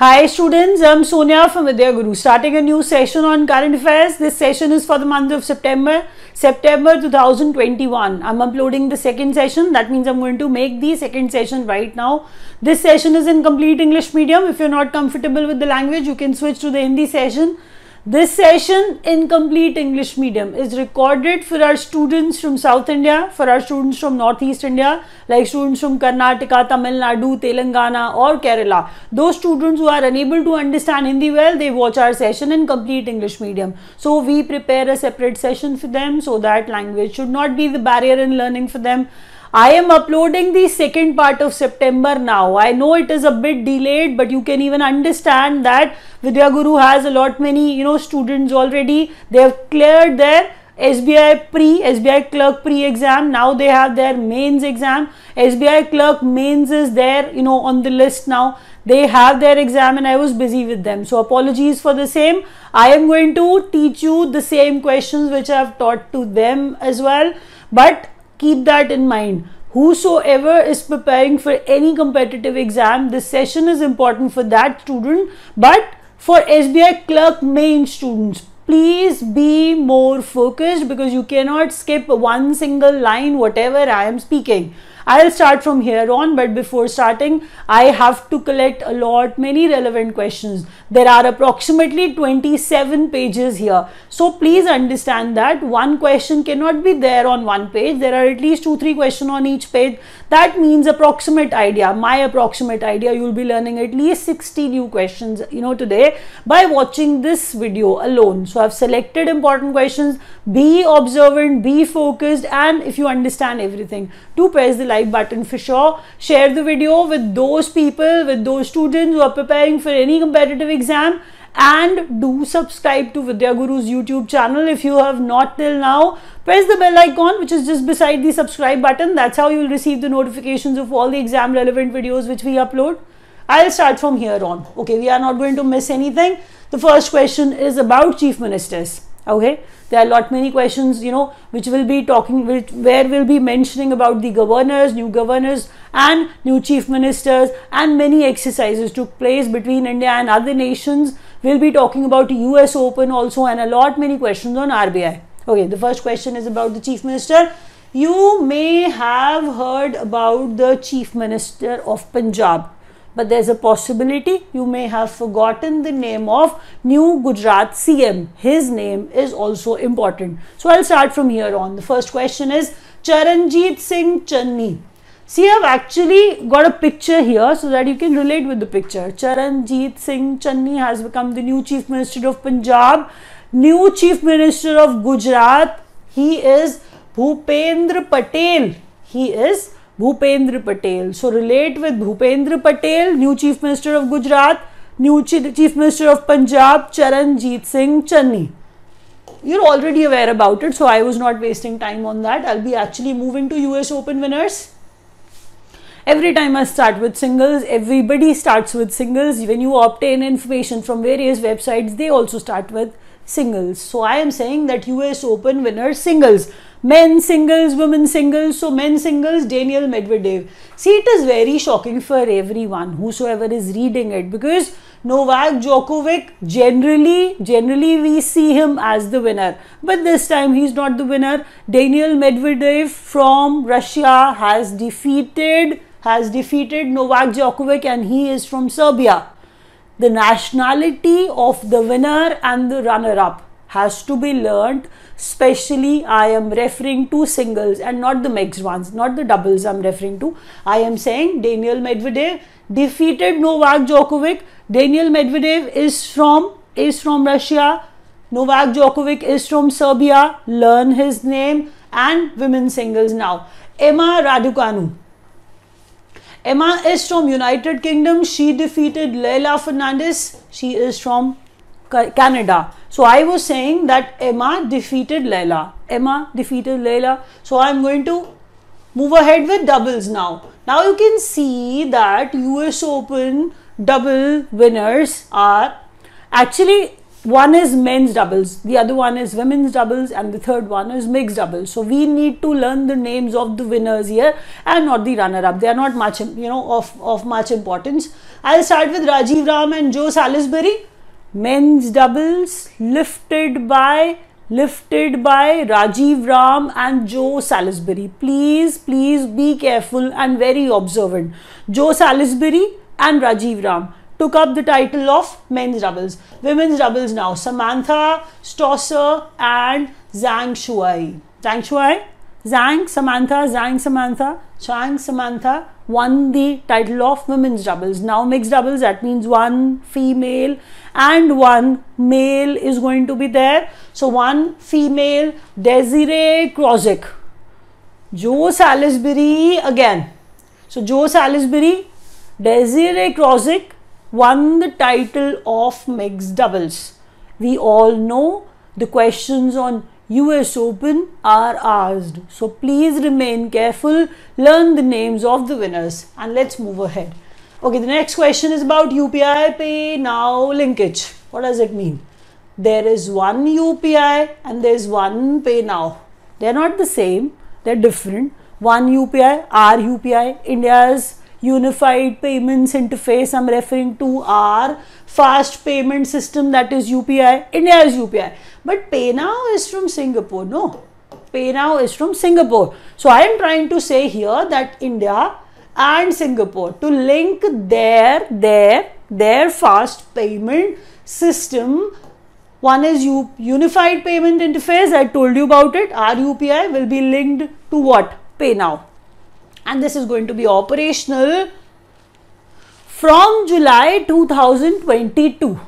Hi students, I'm Sonia from Vidya Guru starting a new session on current affairs. This session is for the month of September, September 2021. I'm uploading the second session. That means I'm going to make the second session right now. This session is in complete English medium. If you're not comfortable with the language, you can switch to the Hindi session this session in complete English medium is recorded for our students from South India, for our students from Northeast India, like students from Karnataka, Tamil Nadu, Telangana or Kerala. Those students who are unable to understand Hindi well, they watch our session in complete English medium. So we prepare a separate session for them so that language should not be the barrier in learning for them. I am uploading the second part of September now. I know it is a bit delayed, but you can even understand that Vidya Guru has a lot many, you know, students already. They have cleared their SBI pre, SBI clerk pre exam. Now they have their mains exam. SBI clerk mains is there, you know, on the list now. They have their exam and I was busy with them. So apologies for the same. I am going to teach you the same questions which I have taught to them as well. But Keep that in mind. Whosoever is preparing for any competitive exam, this session is important for that student, but for SBI clerk main students, please be more focused because you cannot skip one single line, whatever I am speaking. I'll start from here on, but before starting, I have to collect a lot, many relevant questions. There are approximately 27 pages here. So please understand that one question cannot be there on one page. There are at least two, three questions on each page. That means approximate idea, my approximate idea, you'll be learning at least 60 new questions, you know, today by watching this video alone. So I've selected important questions. Be observant, be focused, and if you understand everything, do press the like subscribe button for sure. Share the video with those people, with those students who are preparing for any competitive exam and do subscribe to Vidya Guru's YouTube channel if you have not till now. Press the bell icon which is just beside the subscribe button. That's how you will receive the notifications of all the exam relevant videos which we upload. I'll start from here on. Okay, we are not going to miss anything. The first question is about Chief Ministers okay there are a lot many questions you know which will be talking which, where will be mentioning about the governors new governors and new chief ministers and many exercises took place between india and other nations we'll be talking about us open also and a lot many questions on rbi okay the first question is about the chief minister you may have heard about the chief minister of punjab but there's a possibility you may have forgotten the name of new Gujarat CM. His name is also important. So I'll start from here on. The first question is Charanjit Singh Channi. See, I've actually got a picture here so that you can relate with the picture. Charanjit Singh Channi has become the new Chief Minister of Punjab, new Chief Minister of Gujarat. He is Bhupendra Patel. He is Bhupendra Patel. So relate with Bhupendra Patel, new Chief Minister of Gujarat, new Chief Minister of Punjab, Charanjit Singh Channi. You're already aware about it, so I was not wasting time on that. I'll be actually moving to US Open winners. Every time I start with singles, everybody starts with singles. When you obtain information from various websites, they also start with singles. So I am saying that US Open winners singles men singles, women singles. So men singles, Daniel Medvedev. See, it is very shocking for everyone, whosoever is reading it, because Novak Djokovic, generally, generally we see him as the winner. But this time he's not the winner. Daniel Medvedev from Russia has defeated has defeated Novak Djokovic and he is from Serbia. The nationality of the winner and the runner up has to be learned specially i am referring to singles and not the mixed ones not the doubles i'm referring to i am saying daniel medvedev defeated novak djokovic daniel medvedev is from is from russia novak djokovic is from serbia learn his name and women singles now emma raducanu Emma is from United Kingdom. She defeated Leila Fernandez. She is from Canada. So I was saying that Emma defeated Leila. Emma defeated Leila. So I'm going to move ahead with doubles now. Now you can see that US Open double winners are actually one is men's doubles, the other one is women's doubles, and the third one is mixed doubles. So we need to learn the names of the winners here and not the runner-up. They are not much, you know, of, of much importance. I'll start with Rajiv Ram and Joe Salisbury men's doubles lifted by lifted by Rajiv Ram and Joe Salisbury. Please, please be careful and very observant. Joe Salisbury and Rajiv Ram took up the title of men's doubles. Women's doubles now Samantha Stosser and Zhang Shuai. Zhang Shuai Zhang Samantha, Zhang Samantha, Zhang Samantha won the title of women's doubles. Now mixed doubles, that means one female and one male is going to be there. So one female, Desiree Krozik. Joe Salisbury again. So Joe Salisbury, Desiree Krozik won the title of mixed doubles. We all know the questions on US Open are asked. So please remain careful, learn the names of the winners and let's move ahead. Okay, the next question is about UPI Pay Now linkage. What does it mean? There is one UPI and there is one Pay Now. They are not the same, they are different. One UPI, R UPI, India's Unified Payments Interface, I'm referring to R fast payment system that is UPI, India's UPI but pay now is from Singapore. No, pay now is from Singapore. So I am trying to say here that India and Singapore to link their, their, their fast payment system one is U unified payment interface. I told you about it. RUPI will be linked to what? Pay now. And this is going to be operational from July 2022.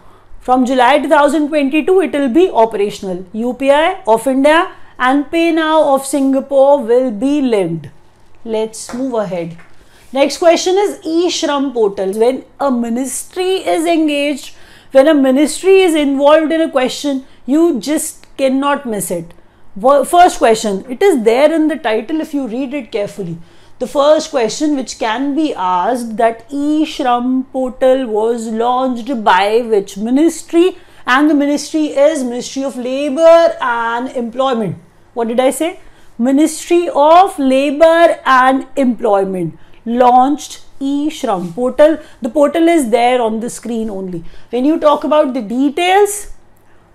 From July 2022, it will be operational. UPI of India and PayNow of Singapore will be linked. Let's move ahead. Next question is e-Shram portal. When a ministry is engaged, when a ministry is involved in a question, you just cannot miss it. First question, it is there in the title if you read it carefully the first question which can be asked that e-shram portal was launched by which ministry and the ministry is ministry of labor and employment what did i say ministry of labor and employment launched e-shram portal the portal is there on the screen only when you talk about the details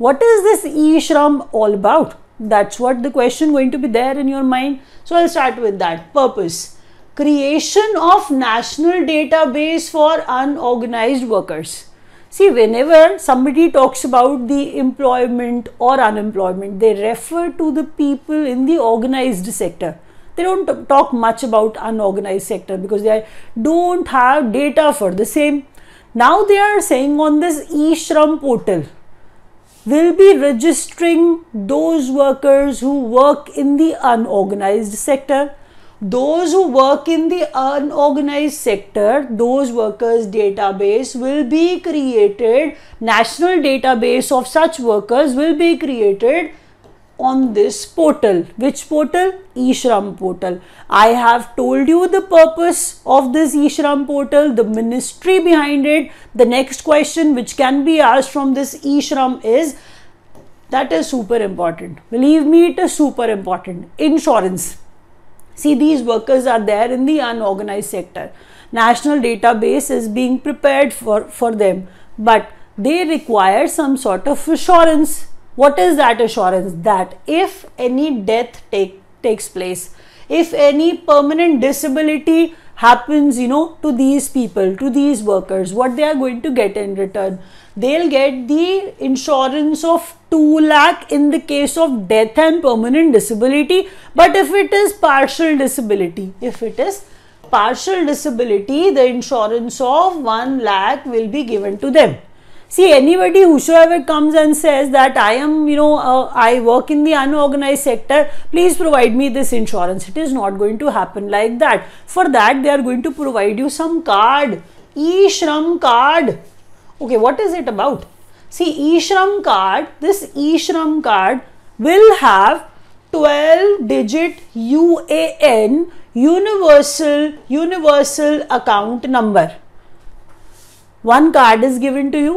what is this e-shram all about that's what the question going to be there in your mind. So I'll start with that. Purpose. Creation of national database for unorganized workers. See, whenever somebody talks about the employment or unemployment, they refer to the people in the organized sector. They don't talk much about unorganized sector because they don't have data for the same. Now they are saying on this e-shram portal, will be registering those workers who work in the unorganized sector. Those who work in the unorganized sector, those workers database will be created, national database of such workers will be created on this portal. Which portal? Ishram portal. I have told you the purpose of this Ishram portal, the ministry behind it. The next question which can be asked from this Ishram is that is super important. Believe me, it is super important. Insurance. See, these workers are there in the unorganized sector. National database is being prepared for, for them, but they require some sort of assurance what is that assurance? That if any death take, takes place, if any permanent disability happens, you know, to these people, to these workers, what they are going to get in return? They'll get the insurance of 2 lakh in the case of death and permanent disability. But if it is partial disability, if it is partial disability, the insurance of 1 lakh will be given to them see anybody whosoever comes and says that i am you know uh, i work in the unorganized sector please provide me this insurance it is not going to happen like that for that they are going to provide you some card e-shram card okay what is it about see e-shram card this e-shram card will have 12 digit UAN universal universal account number one card is given to you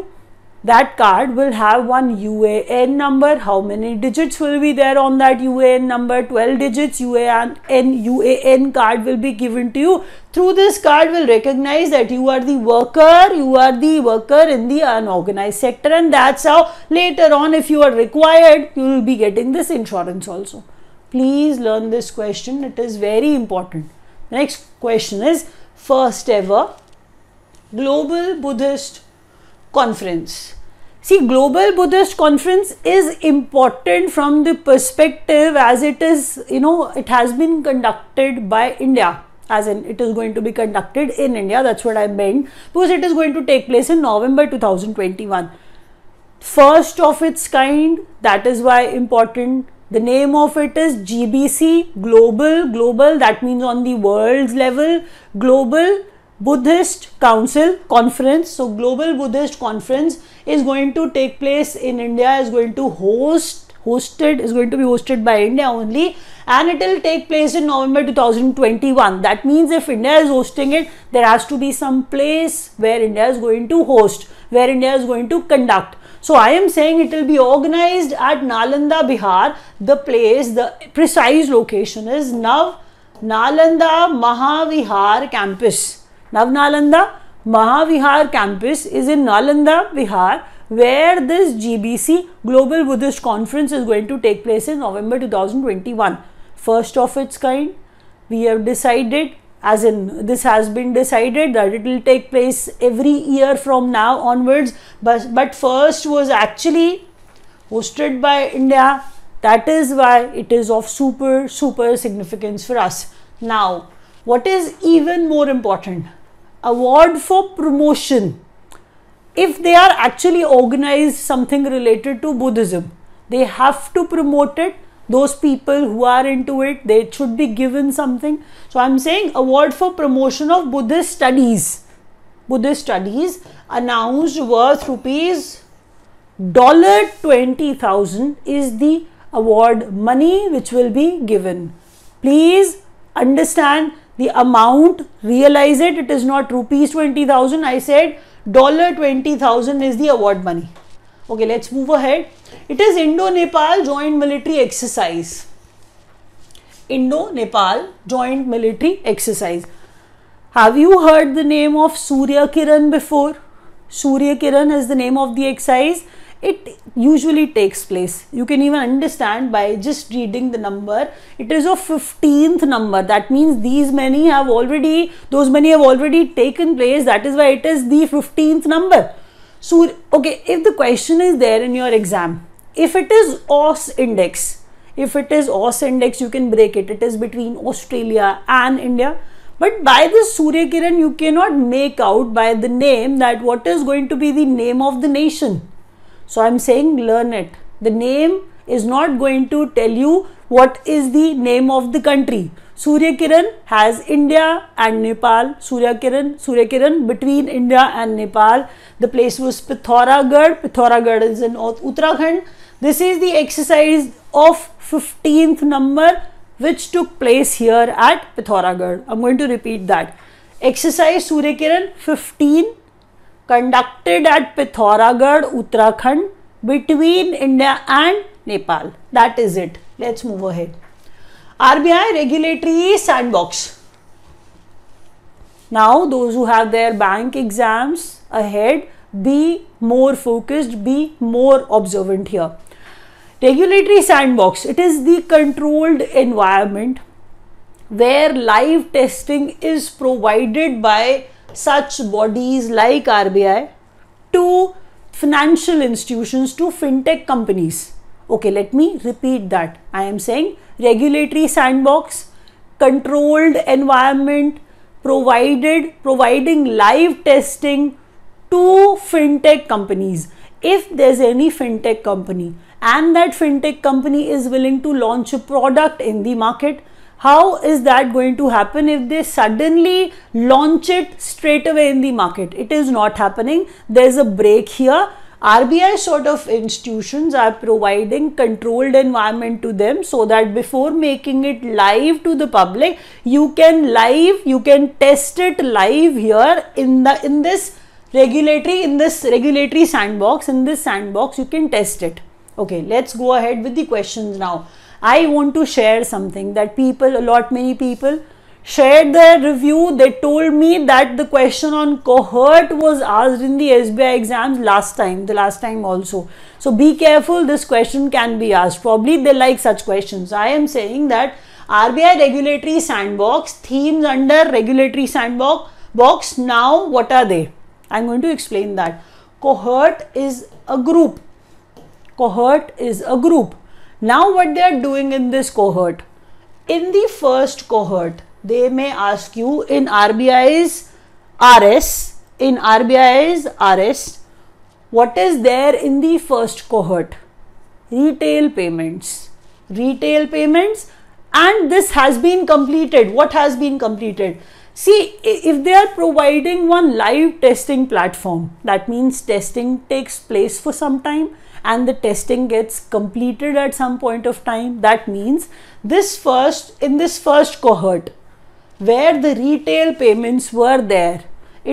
that card will have one UAN number. How many digits will be there on that UAN number? 12 digits UAN, UAN card will be given to you. Through this card will recognize that you are the worker, you are the worker in the unorganized sector and that's how later on if you are required, you will be getting this insurance also. Please learn this question. It is very important. next question is first ever global Buddhist conference See, Global Buddhist Conference is important from the perspective as it is, you know, it has been conducted by India as in it is going to be conducted in India. That's what I meant because it is going to take place in November 2021. First of its kind, that is why important. The name of it is GBC Global. Global that means on the world's level. Global Buddhist Council Conference. So, Global Buddhist Conference is going to take place in India, is going to host, hosted, is going to be hosted by India only and it will take place in November 2021. That means if India is hosting it, there has to be some place where India is going to host, where India is going to conduct. So I am saying it will be organized at Nalanda, Bihar. The place, the precise location is Nav Nalanda Mahavihar campus. Now, Nalanda Mahavihar campus is in Nalanda, Vihar, where this GBC Global Buddhist Conference is going to take place in November 2021. First of its kind, we have decided as in this has been decided that it will take place every year from now onwards but but first was actually hosted by india that is why it is of super super significance for us now what is even more important? Award for promotion. If they are actually organized something related to Buddhism, they have to promote it. Those people who are into it, they should be given something. So I'm saying award for promotion of Buddhist studies. Buddhist studies announced worth rupees dollar 20,000 is the award money which will be given. Please understand the amount realize it it is not rupees 20000 i said dollar 20000 is the award money okay let's move ahead it is indo nepal joint military exercise indo nepal joint military exercise have you heard the name of surya kiran before surya kiran is the name of the exercise it usually takes place. You can even understand by just reading the number. It is a 15th number. That means these many have already, those many have already taken place. That is why it is the 15th number. So, okay, if the question is there in your exam, if it is OS index, if it is OS index, you can break it. It is between Australia and India. But by this Surya Kiran, you cannot make out by the name that what is going to be the name of the nation so I'm saying learn it. The name is not going to tell you what is the name of the country. Surya Kiran has India and Nepal. Surya Kiran, Surya Kiran between India and Nepal. The place was Pithoragarh. Pithoragarh is in Uttarakhand. This is the exercise of 15th number which took place here at Pithoragarh. I'm going to repeat that. Exercise Surya Kiran 15 conducted at Pithoragarh, Uttarakhand between India and Nepal. That is it. Let's move ahead. RBI regulatory sandbox. Now, those who have their bank exams ahead, be more focused, be more observant here. Regulatory sandbox, it is the controlled environment where live testing is provided by such bodies like RBI to financial institutions, to fintech companies. Okay, let me repeat that. I am saying regulatory sandbox, controlled environment, provided, providing live testing to fintech companies. If there's any fintech company and that fintech company is willing to launch a product in the market, how is that going to happen if they suddenly launch it straight away in the market? It is not happening. There's a break here. RBI sort of institutions are providing controlled environment to them so that before making it live to the public, you can live, you can test it live here in the in this regulatory in this regulatory sandbox in this sandbox you can test it okay let's go ahead with the questions now I want to share something that people, a lot many people shared their review. They told me that the question on cohort was asked in the SBI exams last time, the last time also. So be careful, this question can be asked. Probably they like such questions. I am saying that RBI regulatory sandbox, themes under regulatory sandbox box. Now, what are they? I'm going to explain that. Cohort is a group. Cohort is a group now what they are doing in this cohort, in the first cohort, they may ask you in RBI's RS, in RBI's RS, what is there in the first cohort? Retail payments. Retail payments and this has been completed. What has been completed? See, if they are providing one live testing platform, that means testing takes place for some time and the testing gets completed at some point of time that means this first in this first cohort where the retail payments were there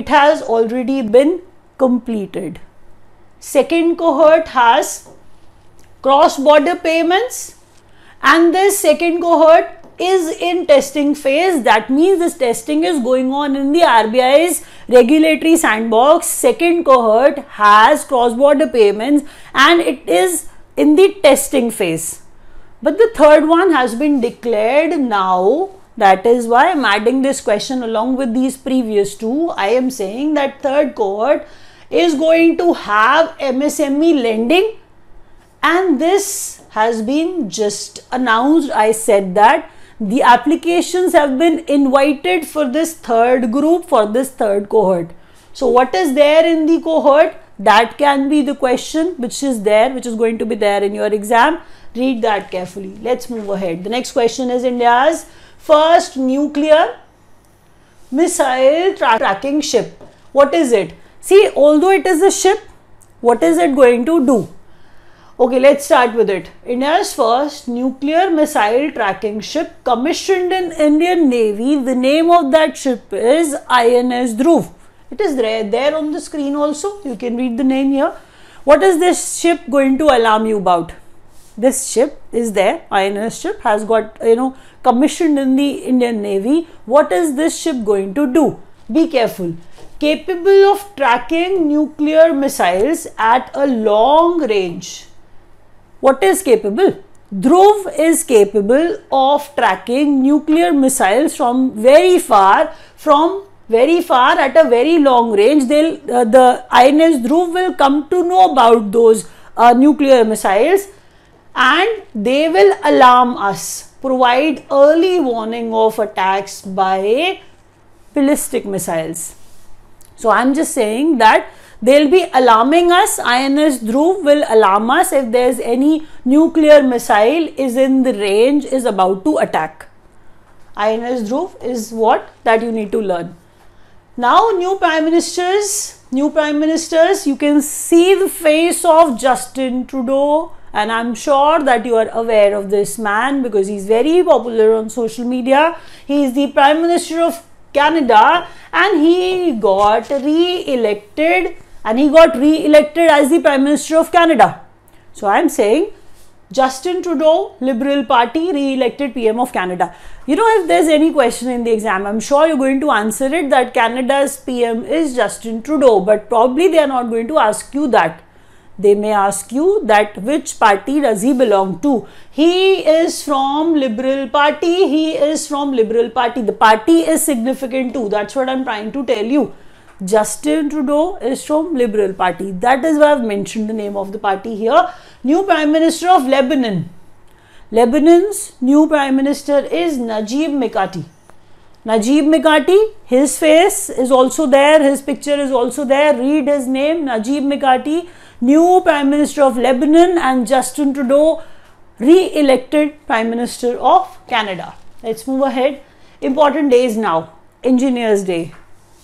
it has already been completed second cohort has cross border payments and this second cohort is in testing phase. That means this testing is going on in the RBI's regulatory sandbox. Second cohort has cross-border payments and it is in the testing phase. But the third one has been declared now. That is why I'm adding this question along with these previous two. I am saying that third cohort is going to have MSME lending and this has been just announced. I said that the applications have been invited for this third group for this third cohort so what is there in the cohort that can be the question which is there which is going to be there in your exam read that carefully let's move ahead the next question is india's first nuclear missile tra tracking ship what is it see although it is a ship what is it going to do Okay, let's start with it. India's first nuclear missile tracking ship commissioned in Indian Navy. The name of that ship is INS Dhruv. It is there, there on the screen also. You can read the name here. What is this ship going to alarm you about? This ship is there, INS ship has got, you know, commissioned in the Indian Navy. What is this ship going to do? Be careful capable of tracking nuclear missiles at a long range. What is capable? Dhruv is capable of tracking nuclear missiles from very far, from very far at a very long range. They'll, uh, the INS Dhruv will come to know about those uh, nuclear missiles and they will alarm us, provide early warning of attacks by ballistic missiles. So, I am just saying that They'll be alarming us. INS Dhruv will alarm us if there's any nuclear missile is in the range, is about to attack. INS Dhruv is what that you need to learn. Now, new prime ministers, new prime ministers, you can see the face of Justin Trudeau and I'm sure that you are aware of this man because he's very popular on social media. He is the Prime Minister of Canada and he got re-elected and he got re-elected as the Prime Minister of Canada. So I am saying Justin Trudeau, Liberal Party, re-elected PM of Canada. You know, if there's any question in the exam, I'm sure you're going to answer it that Canada's PM is Justin Trudeau, but probably they are not going to ask you that. They may ask you that which party does he belong to. He is from Liberal Party. He is from Liberal Party. The party is significant too. That's what I'm trying to tell you. Justin Trudeau is from Liberal Party. That is why I've mentioned the name of the party here. New Prime Minister of Lebanon. Lebanon's new Prime Minister is Najib Mikati. Najib Mikati, his face is also there, his picture is also there. Read his name, Najib Mikati, new Prime Minister of Lebanon and Justin Trudeau, re-elected Prime Minister of Canada. Let's move ahead. Important days now, Engineers Day.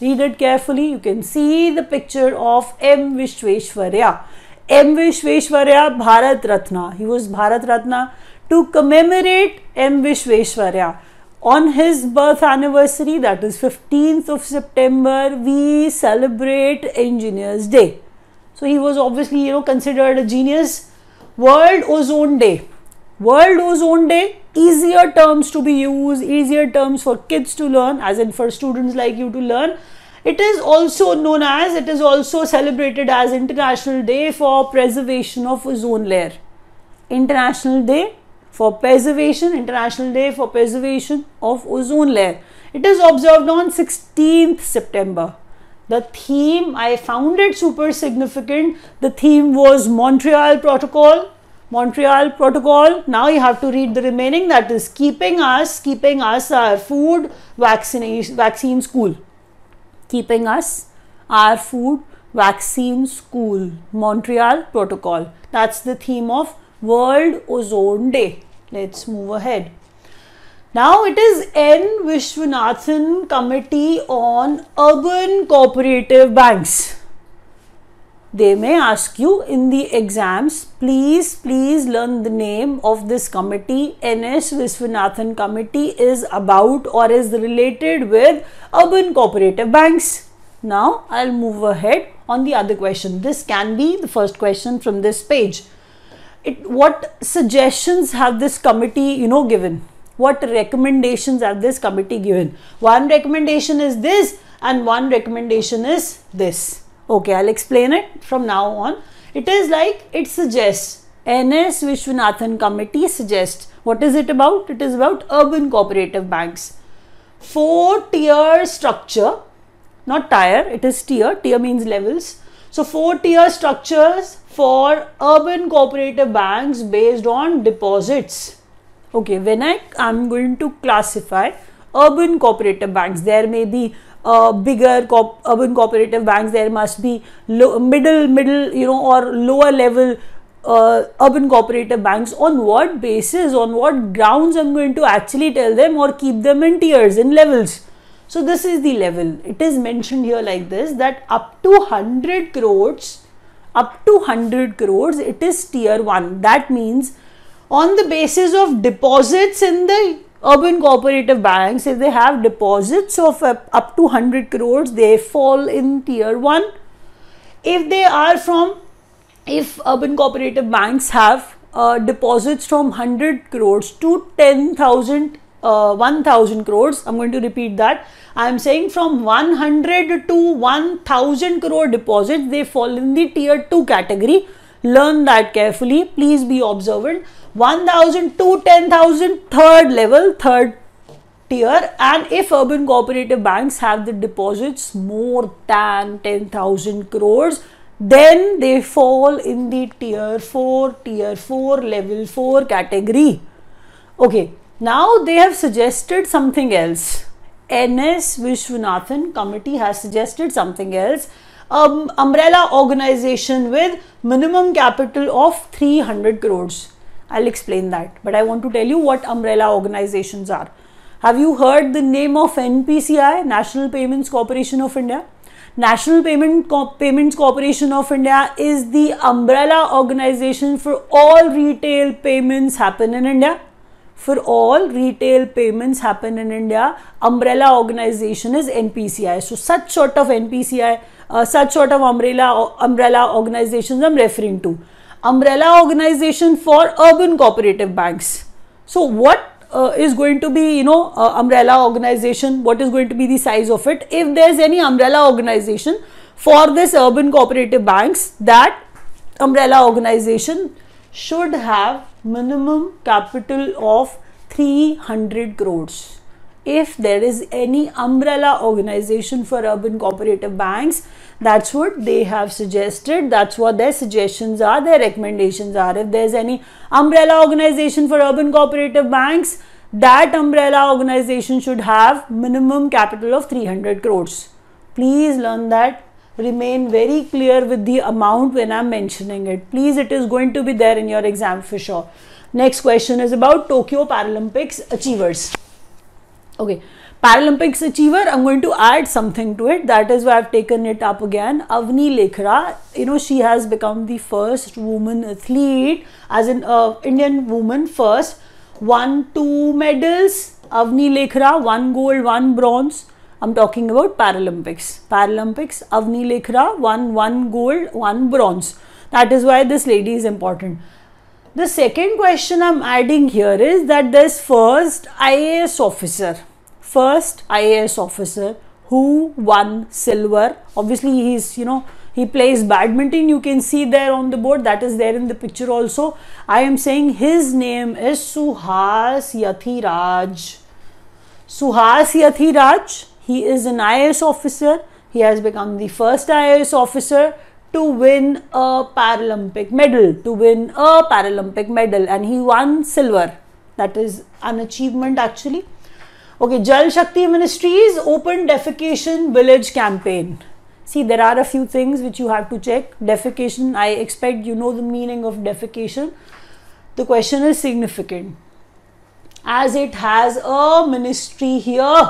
Read it carefully. You can see the picture of M. Vishweshwarya. M. Vishweshwarya Bharat Ratna. He was Bharat Ratna to commemorate M. Vishweshwarya On his birth anniversary, that is 15th of September, we celebrate Engineers Day. So he was obviously, you know, considered a genius. World Ozone Day. World Ozone Day easier terms to be used, easier terms for kids to learn, as in for students like you to learn. It is also known as, it is also celebrated as International Day for Preservation of Ozone Layer. International Day for Preservation, International Day for Preservation of Ozone Layer. It is observed on 16th September. The theme, I found it super significant. The theme was Montreal Protocol, Montreal Protocol. Now you have to read the remaining that is keeping us, keeping us our food, vaccination, vaccines cool. Keeping us, our food, vaccines cool. Montreal Protocol. That's the theme of World Ozone Day. Let's move ahead. Now it is N. Vishwanathan Committee on Urban Cooperative Banks they may ask you in the exams, please, please learn the name of this committee. NS Viswanathan committee is about or is related with urban cooperative banks. Now, I'll move ahead on the other question. This can be the first question from this page. It, what suggestions have this committee, you know, given? What recommendations have this committee given? One recommendation is this and one recommendation is this Okay, I'll explain it from now on. It is like it suggests NS Vishwanathan committee suggests. What is it about? It is about urban cooperative banks. Four tier structure, not tier, it is tier, tier means levels. So four tier structures for urban cooperative banks based on deposits. Okay, when I am going to classify urban cooperative banks, there may be uh, bigger urban cooperative banks there must be middle middle you know or lower level uh, urban cooperative banks on what basis on what grounds i'm going to actually tell them or keep them in tiers in levels so this is the level it is mentioned here like this that up to 100 crores up to 100 crores it is tier 1 that means on the basis of deposits in the urban cooperative banks, if they have deposits of up to 100 crores, they fall in tier 1. If they are from, if urban cooperative banks have uh, deposits from 100 crores to 10,000, uh, 1,000 crores, I'm going to repeat that. I'm saying from 100 to 1,000 crore deposits, they fall in the tier 2 category learn that carefully please be observant 1000 to 10000 third level third tier and if urban cooperative banks have the deposits more than 10000 crores then they fall in the tier 4 tier 4 level 4 category okay now they have suggested something else ns vishwanathan committee has suggested something else um, umbrella organization with minimum capital of 300 crores. I'll explain that, but I want to tell you what umbrella organizations are. Have you heard the name of NPCI, National Payments Corporation of India? National Payment Co Payments Corporation of India is the umbrella organization for all retail payments happen in India for all retail payments happen in India, umbrella organization is NPCI. So such sort of NPCI, uh, such sort of umbrella umbrella organizations I'm referring to. Umbrella organization for urban cooperative banks. So what uh, is going to be you know uh, umbrella organization what is going to be the size of it if there's any umbrella organization for this urban cooperative banks that umbrella organization should have minimum capital of 300 crores if there is any umbrella organization for urban cooperative banks that's what they have suggested that's what their suggestions are their recommendations are if there's any umbrella organization for urban cooperative banks that umbrella organization should have minimum capital of 300 crores please learn that remain very clear with the amount when I'm mentioning it. Please, it is going to be there in your exam for sure. Next question is about Tokyo Paralympics achievers. Okay, Paralympics achiever, I'm going to add something to it. That is why I've taken it up again. Avni Lekhra, you know, she has become the first woman athlete, as an uh, Indian woman first, won two medals. Avni Lekhra, one gold, one bronze I'm talking about Paralympics. Paralympics, Avni Lekhra won one gold, one bronze. That is why this lady is important. The second question I'm adding here is that this first IAS officer, first IAS officer who won silver. Obviously, he's, you know, he plays badminton. You can see there on the board, that is there in the picture also. I am saying his name is Suhas Yathiraj. Suhas Yathiraj he is an IS officer. He has become the first IS officer to win a Paralympic medal, to win a Paralympic medal, and he won silver. That is an achievement actually. Okay, Jal Shakti Ministries open defecation village campaign. See, there are a few things which you have to check. Defecation, I expect you know the meaning of defecation. The question is significant as it has a ministry here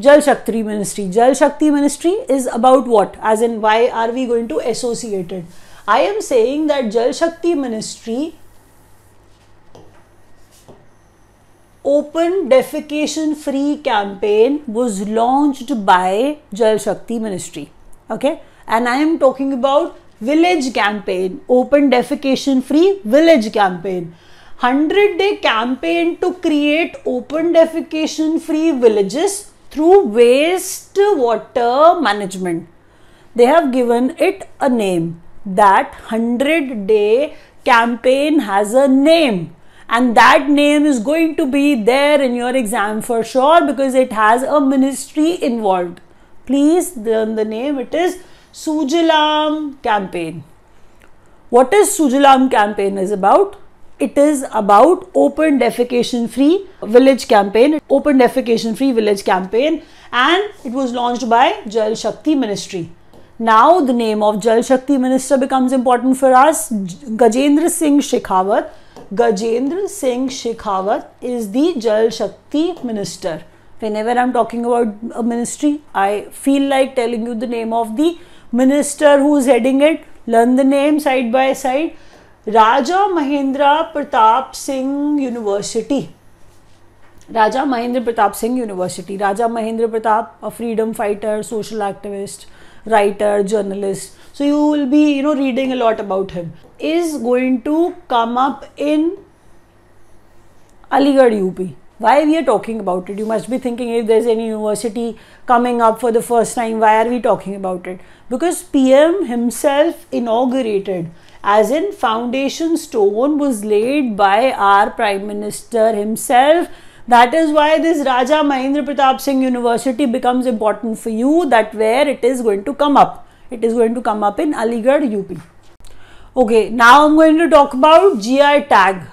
Jal Shakti ministry. Jal Shakti ministry is about what? As in, why are we going to associate it? I am saying that Jal Shakti ministry open defecation free campaign was launched by Jal Shakti ministry. Okay, and I am talking about village campaign, open defecation free village campaign. 100 day campaign to create open defecation free villages through waste water management. They have given it a name. That 100 day campaign has a name and that name is going to be there in your exam for sure because it has a ministry involved. Please learn the name. It is Sujalam campaign. What is Sujalam campaign is about? it is about open defecation free village campaign open defecation free village campaign and it was launched by jal shakti ministry now the name of jal shakti minister becomes important for us gajendra singh shikhawat gajendra singh shikhawat is the jal shakti minister whenever i'm talking about a ministry i feel like telling you the name of the minister who's heading it learn the name side by side Raja Mahendra Pratap Singh University. Raja Mahendra Pratap Singh University. Raja Mahendra Pratap, a freedom fighter, social activist, writer, journalist. So you will be, you know, reading a lot about him. Is going to come up in Aligarh UP. Why we are talking about it? You must be thinking if there's any university coming up for the first time, why are we talking about it? Because PM himself inaugurated as in foundation stone was laid by our prime minister himself that is why this raja mahendra pratap singh university becomes important for you that where it is going to come up it is going to come up in aligarh up okay now i'm going to talk about gi tag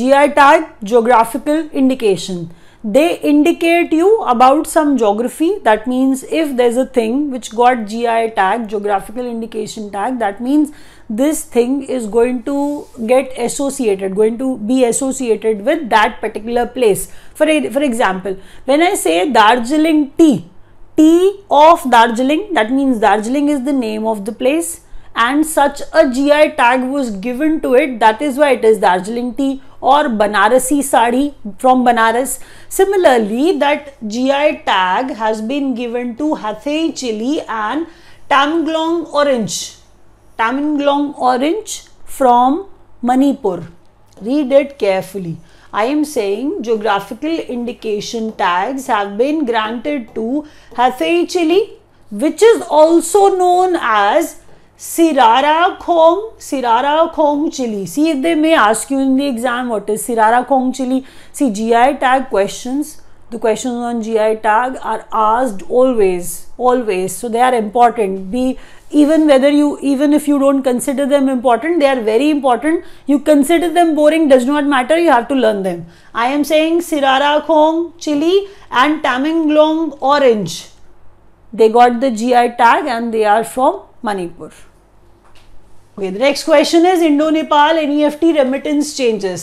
gi tag geographical indication they indicate you about some geography that means if there's a thing which got gi tag geographical indication tag that means this thing is going to get associated going to be associated with that particular place for for example when i say darjeeling tea tea of darjeeling that means darjeeling is the name of the place and such a gi tag was given to it that is why it is darjeeling tea or Banarasi sari from Banaras. Similarly, that GI tag has been given to Hathay chili and Tamanglong orange. Tamanglong orange from Manipur. Read it carefully. I am saying geographical indication tags have been granted to Hathay chili which is also known as Sirara Khong, Sirara Khong chili. See if they may ask you in the exam what is Sirara Khong chili. See GI tag questions. The questions on GI tag are asked always, always. So they are important. Be even whether you, even if you don't consider them important, they are very important. You consider them boring does not matter. You have to learn them. I am saying Sirara Khong chili and Taminglong orange. They got the GI tag and they are from Manipur. Okay, the next question is Indo-Nepal NEFT remittance changes.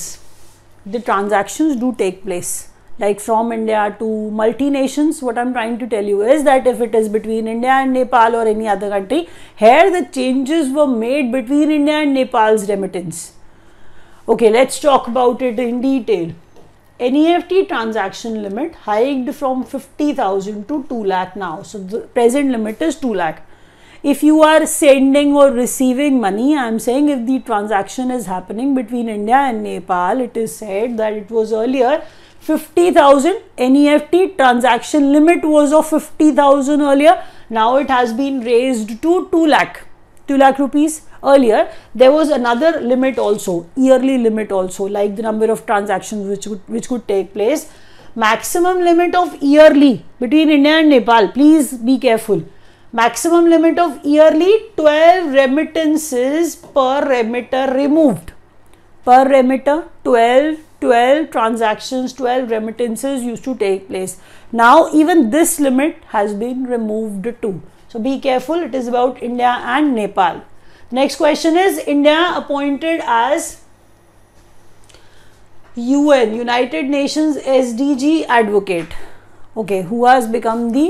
The transactions do take place like from India to multinations. What I'm trying to tell you is that if it is between India and Nepal or any other country, here the changes were made between India and Nepal's remittance. Okay, let's talk about it in detail. NEFT transaction limit hiked from 50,000 to 2 lakh now. So the present limit is 2 lakh if you are sending or receiving money, I am saying if the transaction is happening between India and Nepal, it is said that it was earlier 50,000 NEFT transaction limit was of 50,000 earlier. Now it has been raised to 2 lakh, 2 lakh rupees earlier. There was another limit also, yearly limit also, like the number of transactions which would, which could take place. Maximum limit of yearly between India and Nepal. Please be careful maximum limit of yearly 12 remittances per remitter removed per remitter 12 12 transactions 12 remittances used to take place now even this limit has been removed too so be careful it is about india and nepal next question is india appointed as un united nations sdg advocate okay who has become the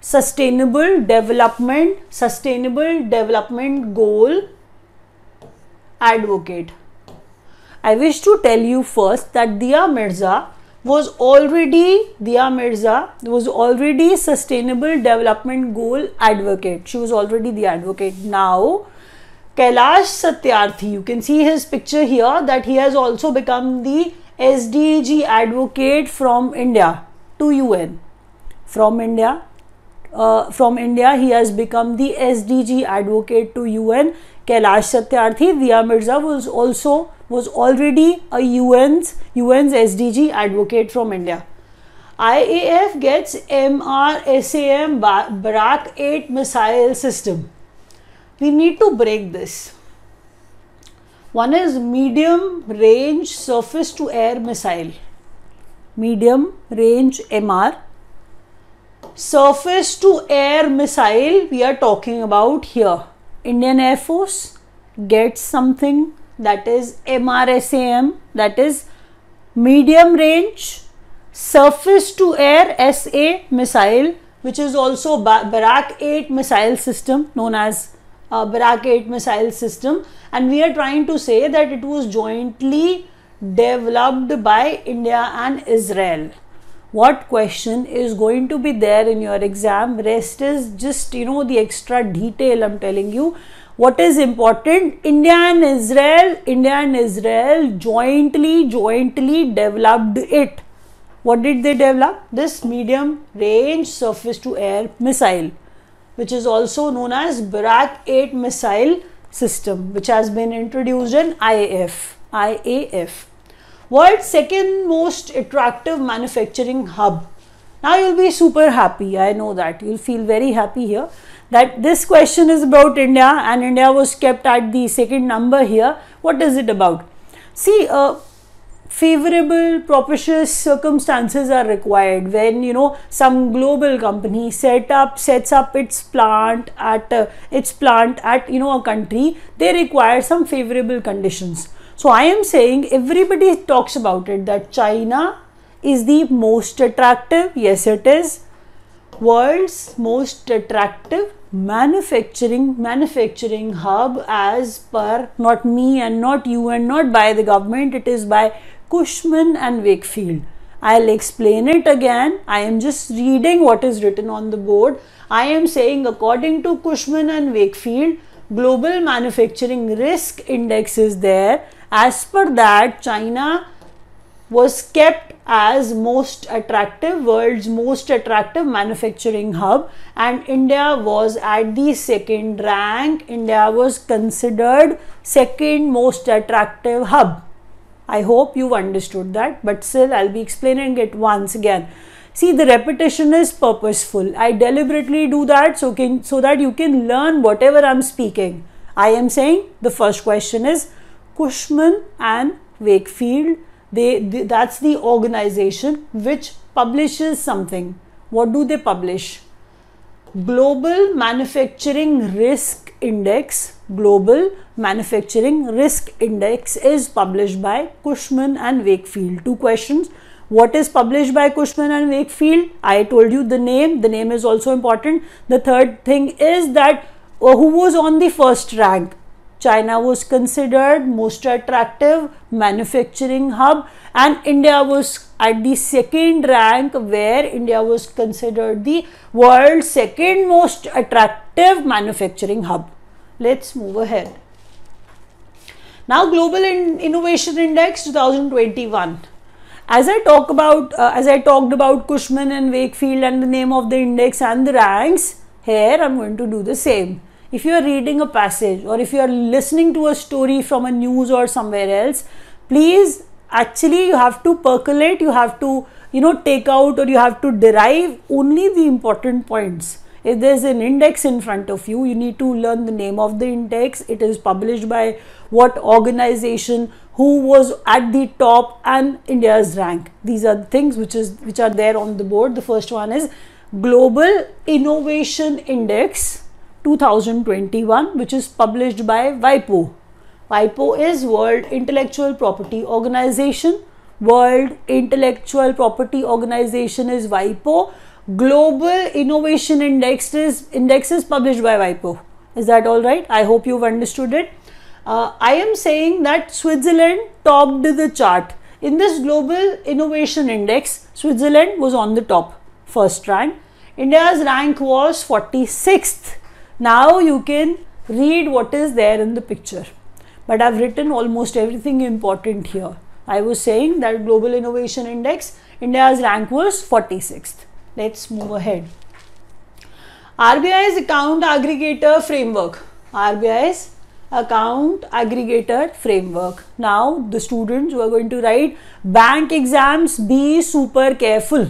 sustainable development sustainable development goal advocate i wish to tell you first that diya mirza was already Dia mirza was already sustainable development goal advocate she was already the advocate now kailash satyarthi you can see his picture here that he has also become the sdg advocate from india to un from india uh, from India. He has become the SDG advocate to UN. Kailash Satyarthi, Diya Mirza was also was already a UN's UN's SDG advocate from India. IAF gets MRSAM Barak 8 missile system. We need to break this. One is medium range surface to air missile, medium range MR surface to air missile we are talking about here. Indian Air Force gets something that is MRSAM that is medium range surface to air SA missile which is also Barak 8 missile system known as uh, Barak 8 missile system and we are trying to say that it was jointly developed by India and Israel what question is going to be there in your exam rest is just you know the extra detail i'm telling you what is important india and israel india and israel jointly jointly developed it what did they develop this medium range surface to air missile which is also known as barak 8 missile system which has been introduced in iaf iaf world's second most attractive manufacturing hub. Now you'll be super happy. I know that. You'll feel very happy here that this question is about India and India was kept at the second number here. What is it about? See, uh, favorable propitious circumstances are required when you know some global company set up sets up its plant at uh, its plant at you know a country they require some favorable conditions so I am saying everybody talks about it that China is the most attractive, yes it is, world's most attractive manufacturing manufacturing hub as per not me and not you and not by the government it is by Cushman and Wakefield. I'll explain it again. I am just reading what is written on the board. I am saying according to Cushman and Wakefield, global manufacturing risk index is there. As per that, China was kept as most attractive world's most attractive manufacturing hub and india was at the second rank india was considered second most attractive hub i hope you understood that but still i'll be explaining it once again See, the repetition is purposeful. I deliberately do that so, can, so that you can learn whatever I'm speaking. I am saying the first question is Cushman and Wakefield. They, they that's the organization which publishes something. What do they publish? Global Manufacturing Risk Index, Global Manufacturing Risk Index is published by Cushman and Wakefield. Two questions what is published by Cushman and Wakefield? I told you the name. The name is also important. The third thing is that uh, who was on the first rank? China was considered most attractive manufacturing hub and India was at the second rank where India was considered the world's second most attractive manufacturing hub. Let's move ahead. Now Global In Innovation Index 2021 as I talk about, uh, as I talked about Cushman and Wakefield and the name of the index and the ranks, here I'm going to do the same. If you are reading a passage or if you are listening to a story from a news or somewhere else, please actually you have to percolate, you have to, you know, take out or you have to derive only the important points if there's an index in front of you you need to learn the name of the index it is published by what organization who was at the top and india's rank these are the things which is which are there on the board the first one is global innovation index 2021 which is published by wipo wipo is world intellectual property organization world intellectual property organization is wipo Global Innovation Index is, published by WIPO. Is that all right? I hope you've understood it. Uh, I am saying that Switzerland topped the chart. In this Global Innovation Index, Switzerland was on the top, first rank. India's rank was 46th. Now you can read what is there in the picture. But I've written almost everything important here. I was saying that Global Innovation Index, India's rank was 46th. Let's move ahead. RBI's account aggregator framework. RBI's account aggregator framework. Now, the students who are going to write bank exams, be super careful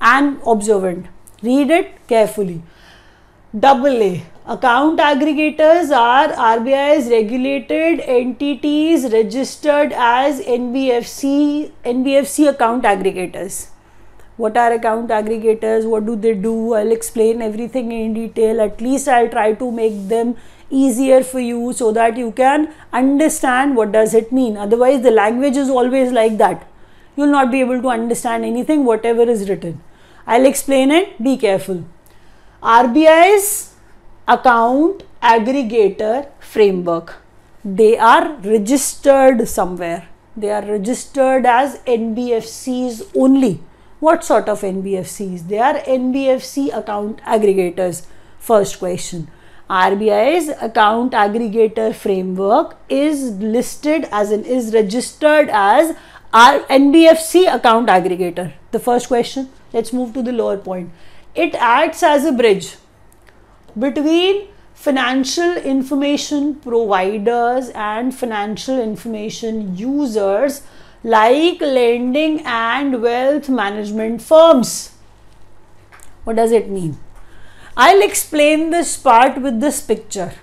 and observant. Read it carefully. Double A. Account aggregators are RBI's regulated entities registered as NBFC, NBFC account aggregators what are account aggregators what do they do i'll explain everything in detail at least i'll try to make them easier for you so that you can understand what does it mean otherwise the language is always like that you'll not be able to understand anything whatever is written i'll explain it be careful rbi's account aggregator framework they are registered somewhere they are registered as nbfcs only what sort of NBFCs? They are NBFC account aggregators. First question. RBI's account aggregator framework is listed as an is registered as our NBFC account aggregator. The first question, let's move to the lower point. It acts as a bridge between financial information providers and financial information users like lending and wealth management firms. What does it mean? I'll explain this part with this picture.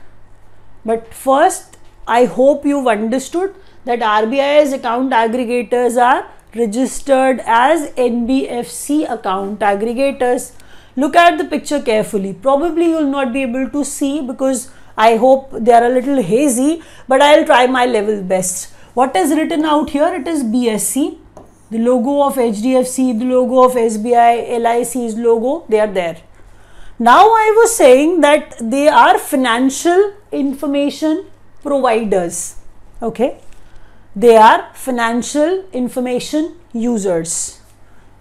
But first, I hope you've understood that RBI's account aggregators are registered as NBFC account aggregators. Look at the picture carefully. Probably you'll not be able to see because I hope they are a little hazy, but I'll try my level best. What is written out here? It is BSC. The logo of HDFC, the logo of SBI, LIC's logo, they are there. Now I was saying that they are financial information providers. Okay. They are financial information users.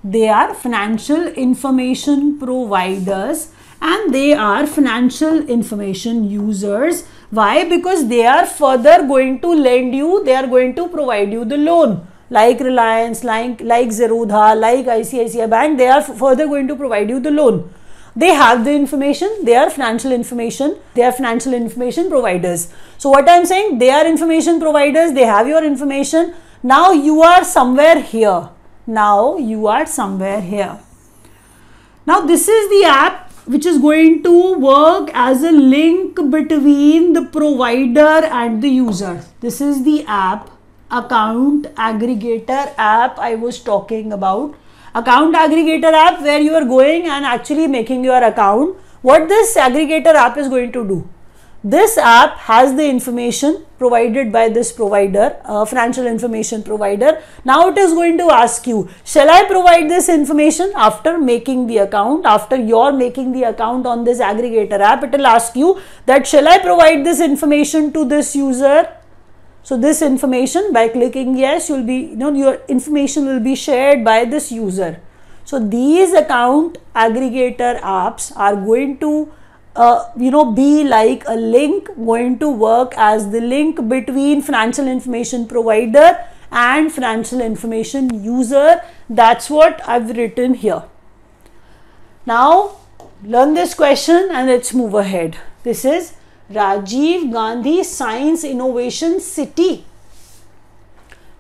They are financial information providers and they are financial information users why? Because they are further going to lend you, they are going to provide you the loan. Like Reliance, like, like Zerodha, like ICICI Bank, they are further going to provide you the loan. They have the information, they are financial information, they are financial information providers. So, what I am saying, they are information providers, they have your information. Now, you are somewhere here. Now, you are somewhere here. Now, this is the app which is going to work as a link between the provider and the user. This is the app, account aggregator app I was talking about. Account aggregator app where you are going and actually making your account. What this aggregator app is going to do? This app has the information provided by this provider, uh, financial information provider. Now it is going to ask you, shall I provide this information after making the account, after you're making the account on this aggregator app, it will ask you that shall I provide this information to this user? So this information by clicking yes, you'll be, you know, your information will be shared by this user. So these account aggregator apps are going to you know be like a link going to work as the link between financial information provider and financial information user that's what i've written here now learn this question and let's move ahead this is rajiv gandhi science innovation city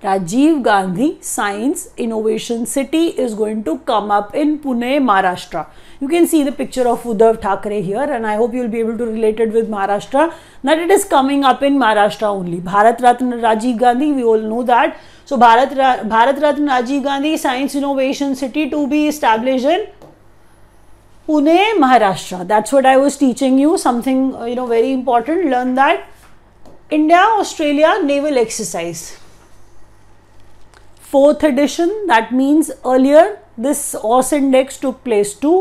Rajiv Gandhi science innovation city is going to come up in Pune Maharashtra you can see the picture of Uddhav Thackeray here and I hope you will be able to related with Maharashtra that it is coming up in Maharashtra only Bharat Ratna Rajiv Gandhi we all know that so Bharat Bharat Ratna Rajiv Gandhi science innovation city to be establish in Pune Maharashtra that's what I was teaching you something you know very important learn that India Australia naval exercise fourth edition. That means earlier this OS index took place too.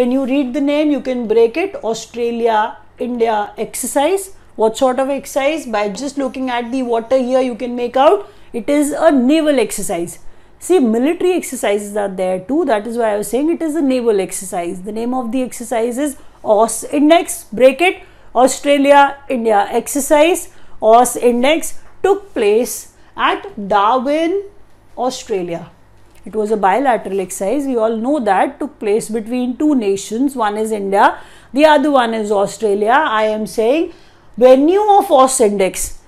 When you read the name, you can break it Australia, India exercise. What sort of exercise? By just looking at the water here, you can make out it is a naval exercise. See, military exercises are there too. That is why I was saying it is a naval exercise. The name of the exercise is OS index Break it: Australia India exercise OS index took place at Darwin Australia. It was a bilateral exercise, we all know that, took place between two nations. One is India, the other one is Australia. I am saying venue of OS index,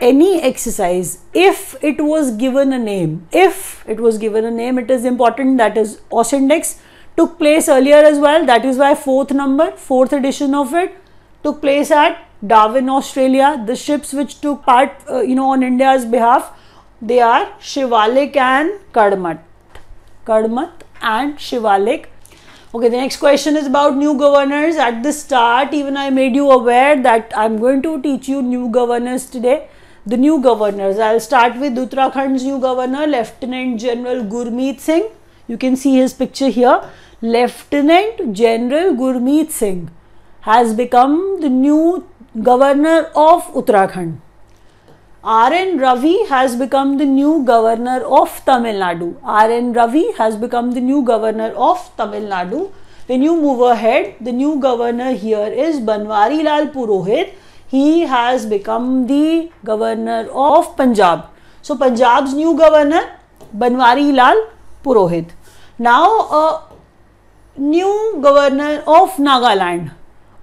any exercise, if it was given a name, if it was given a name, it is important that is OS index took place earlier as well. That is why fourth number, fourth edition of it took place at Darwin, Australia. The ships which took part, uh, you know, on India's behalf they are Shivalik and Kadmat. Kadmat and Shivalik. Okay, the next question is about new governors. At the start, even I made you aware that I'm going to teach you new governors today. The new governors. I'll start with Uttarakhand's new governor, Lieutenant General Gurmeet Singh. You can see his picture here. Lieutenant General Gurmeet Singh has become the new governor of Uttarakhand. R.N. Ravi has become the new governor of Tamil Nadu. R.N. Ravi has become the new governor of Tamil Nadu. When you move ahead, the new governor here is Banwari Lal Purohit. He has become the governor of Punjab. So Punjab's new governor, Banwari Lal Purohit. Now a new governor of Nagaland.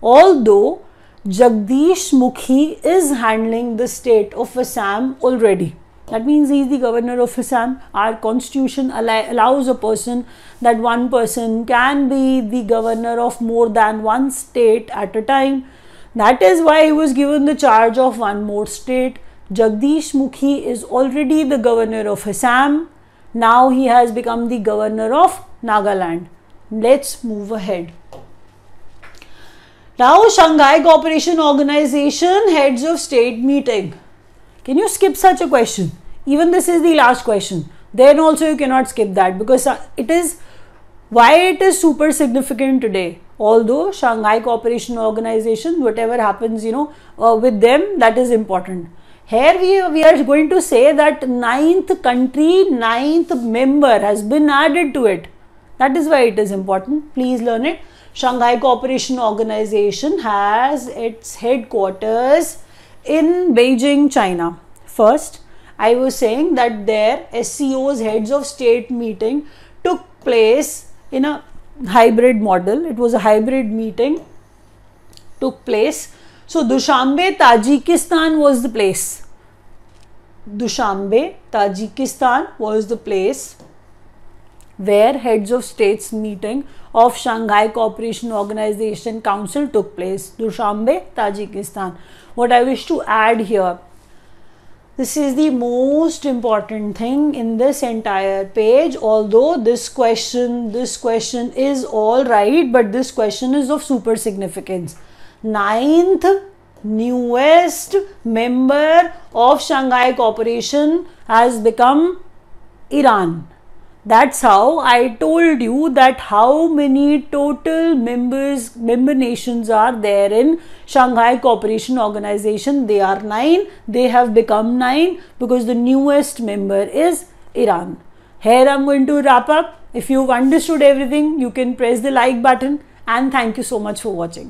Although Jagdish Mukhi is handling the state of Assam already. That means he is the governor of Assam. Our constitution allows a person that one person can be the governor of more than one state at a time. That is why he was given the charge of one more state. Jagdish Mukhi is already the governor of Assam. Now he has become the governor of Nagaland. Let's move ahead. Now, Shanghai Cooperation Organization Heads of State Meeting. Can you skip such a question? Even this is the last question. Then also you cannot skip that because it is why it is super significant today. Although Shanghai Cooperation Organization, whatever happens, you know, uh, with them, that is important. Here we, we are going to say that ninth country, ninth member has been added to it. That is why it is important. Please learn it. Shanghai Cooperation Organization has its headquarters in Beijing, China. First, I was saying that their SCO's heads of state meeting took place in a hybrid model. It was a hybrid meeting took place. So Dushanbe, Tajikistan was the place. Dushanbe, Tajikistan was the place where heads of states meeting of Shanghai Cooperation Organization Council took place, Dushanbe, Tajikistan. What I wish to add here, this is the most important thing in this entire page, although this question, this question is all right, but this question is of super significance. Ninth newest member of Shanghai Cooperation has become Iran. That's how I told you that how many total members, member nations are there in Shanghai Cooperation Organization. They are nine. They have become nine because the newest member is Iran. Here I'm going to wrap up. If you've understood everything, you can press the like button and thank you so much for watching.